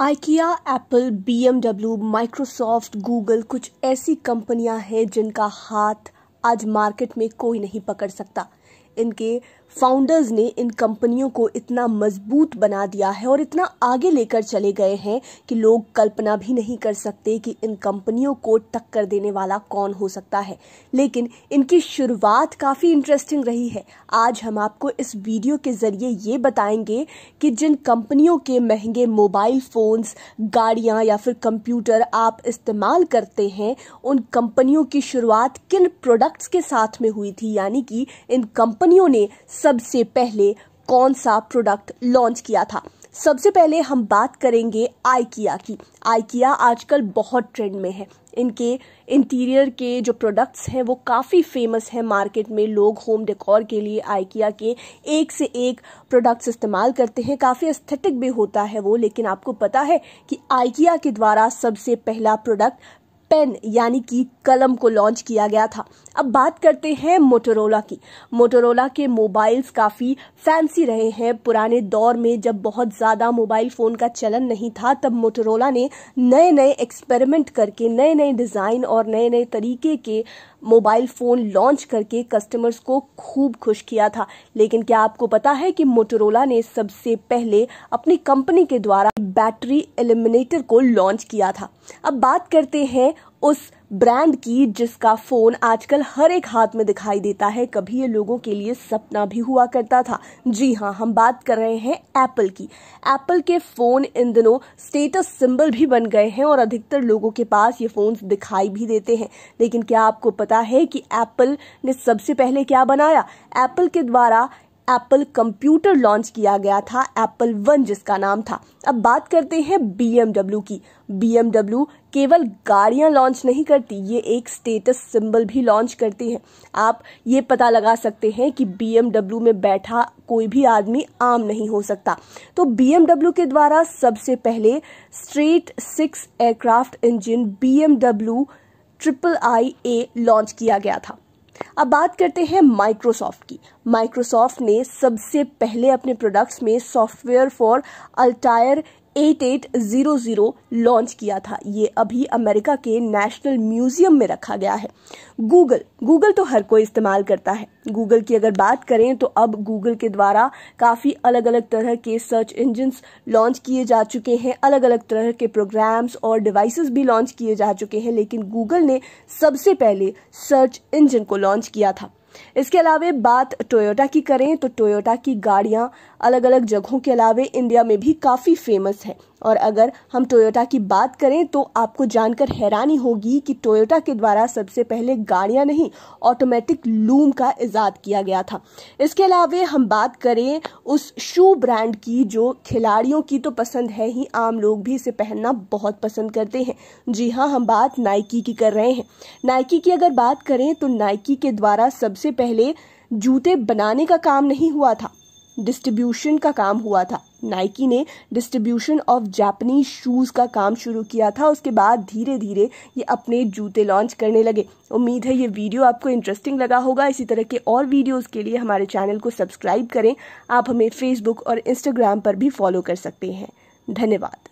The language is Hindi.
IKEA Apple BMW Microsoft Google कुछ ऐसी कंपनियां हैं जिनका हाथ आज मार्केट में कोई नहीं पकड़ सकता इनके फाउंडर्स ने इन कंपनियों को इतना मजबूत बना दिया है और इतना आगे लेकर चले गए हैं कि लोग कल्पना भी नहीं कर सकते कि इन कंपनियों को टक्कर देने वाला कौन हो सकता है लेकिन इनकी शुरुआत काफ़ी इंटरेस्टिंग रही है आज हम आपको इस वीडियो के ज़रिए ये बताएंगे कि जिन कंपनियों के महंगे मोबाइल फ़ोन्स गाड़ियाँ या फिर कंप्यूटर आप इस्तेमाल करते हैं उन कंपनियों की शुरुआत किन प्रोडक्ट्स के साथ में हुई थी यानी कि इन कंपनी कंपनियों ने सबसे पहले कौन सा प्रोडक्ट लॉन्च किया था सबसे पहले हम बात करेंगे आइकिया की आइकिया आजकल बहुत ट्रेंड में है इनके इंटीरियर के जो प्रोडक्ट्स हैं वो काफ़ी फेमस हैं मार्केट में लोग होम डेकोर के लिए आइकिया के एक से एक प्रोडक्ट्स इस्तेमाल करते हैं काफ़ी एस्थेटिक भी होता है वो लेकिन आपको पता है कि आइकिया के द्वारा सबसे पहला प्रोडक्ट पेन यानी कि कलम को लॉन्च किया गया था अब बात करते हैं मोटोरोला की मोटोरोला के मोबाइल्स काफ़ी फैंसी रहे हैं पुराने दौर में जब बहुत ज़्यादा मोबाइल फ़ोन का चलन नहीं था तब मोटोरोला ने नए नए एक्सपेरिमेंट करके नए नए डिज़ाइन और नए नए तरीके के मोबाइल फ़ोन लॉन्च करके कस्टमर्स को खूब खुश किया था लेकिन क्या आपको पता है कि मोटोरोला ने सबसे पहले अपनी कंपनी के द्वारा बैटरी एलिमिनेटर को लॉन्च किया था अब बात करते हैं उस ब्रांड की जिसका फोन आजकल हर एक हाथ में दिखाई देता है कभी ये लोगों के लिए सपना भी हुआ करता था जी हाँ हम बात कर रहे हैं एप्पल की एप्पल के फोन इन दिनों स्टेटस सिंबल भी बन गए हैं और अधिकतर लोगों के पास ये फोन्स दिखाई भी देते हैं लेकिन क्या आपको पता है कि एप्पल ने सबसे पहले क्या बनाया एप्पल के द्वारा एप्पल कंप्यूटर लॉन्च किया गया था एप्पल वन जिसका नाम था अब बात करते हैं बीएमडब्ल्यू की बीएमडब्ल्यू केवल गाड़ियां लॉन्च नहीं करती ये एक स्टेटस सिंबल भी लॉन्च करती है आप ये पता लगा सकते हैं कि बीएमडब्ल्यू में बैठा कोई भी आदमी आम नहीं हो सकता तो बीएमडब्ल्यू के द्वारा सबसे पहले straight six aircraft engine BMW triple I A launch किया गया था अब बात करते हैं माइक्रोसॉफ्ट की माइक्रोसॉफ्ट ने सबसे पहले अपने प्रोडक्ट्स में सॉफ्टवेयर फॉर अल्टायर 8800 लॉन्च किया था ये अभी अमेरिका के नेशनल म्यूजियम में रखा गया है गूगल गूगल तो हर कोई इस्तेमाल करता है गूगल की अगर बात करें तो अब गूगल के द्वारा काफ़ी अलग अलग तरह के सर्च इंजन्स लॉन्च किए जा चुके हैं अलग अलग तरह के प्रोग्राम्स और डिवाइसेस भी लॉन्च किए जा चुके हैं लेकिन गूगल ने सबसे पहले सर्च इंजन को लॉन्च किया था इसके अलावा बात टोयोटा की करें तो टोयोटा की गाड़ियां अलग अलग जगहों के अलावा इंडिया में भी काफ़ी फेमस है और अगर हम टोयोटा की बात करें तो आपको जानकर हैरानी होगी कि टोयोटा के द्वारा सबसे पहले गाड़ियां नहीं ऑटोमेटिक लूम का इजाद किया गया था इसके अलावा हम बात करें उस शू ब्रांड की जो खिलाड़ियों की तो पसंद है ही आम लोग भी इसे पहनना बहुत पसंद करते हैं जी हाँ हम बात नाइकी की कर रहे हैं नाइकी की अगर बात करें तो नाइकी के द्वारा सबसे पहले जूते बनाने का काम नहीं हुआ था डिस्ट्रीब्यूशन का काम हुआ था नाइकी ने डिस्ट्रीब्यूशन ऑफ जापानीज शूज़ का काम शुरू किया था उसके बाद धीरे धीरे ये अपने जूते लॉन्च करने लगे उम्मीद है ये वीडियो आपको इंटरेस्टिंग लगा होगा इसी तरह के और वीडियोस के लिए हमारे चैनल को सब्सक्राइब करें आप हमें फेसबुक और इंस्टाग्राम पर भी फॉलो कर सकते हैं धन्यवाद